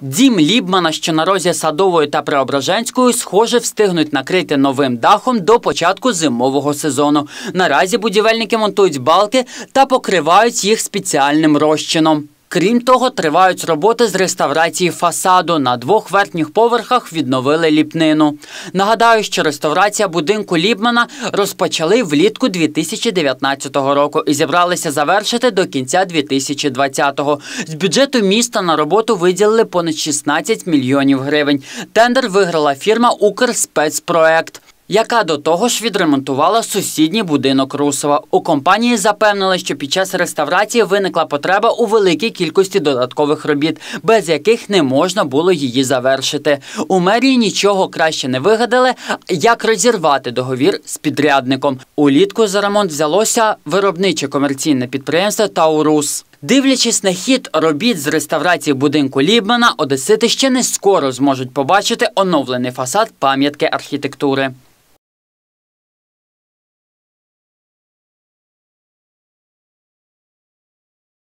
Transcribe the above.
Дім Лібмана, що на розі садової та Преображенської, схоже, встигнуть накрити новим дахом до початку зимового сезону. Наразі будівельники монтують балки та покривають їх спеціальним розчином. Крім того, тривають роботи з реставрації фасаду. На двох верхніх поверхах відновили ліпнину. Нагадаю, що реставрація будинку Ліпмана розпочали влітку 2019 року і зібралися завершити до кінця 2020-го. З бюджету міста на роботу виділили понад 16 мільйонів гривень. Тендер виграла фірма Укрспецпроект яка до того ж відремонтувала сусідній будинок Русова. У компанії запевнили, що під час реставрації виникла потреба у великій кількості додаткових робіт, без яких не можна було її завершити. У мерії нічого краще не вигадали, як розірвати договір з підрядником. Улітку за ремонт взялося виробниче комерційне підприємство Таурус. Дивлячись на хід робіт з реставрації будинку Лібмана, одесити ще не скоро зможуть побачити оновлений фасад пам'ятки архітектури.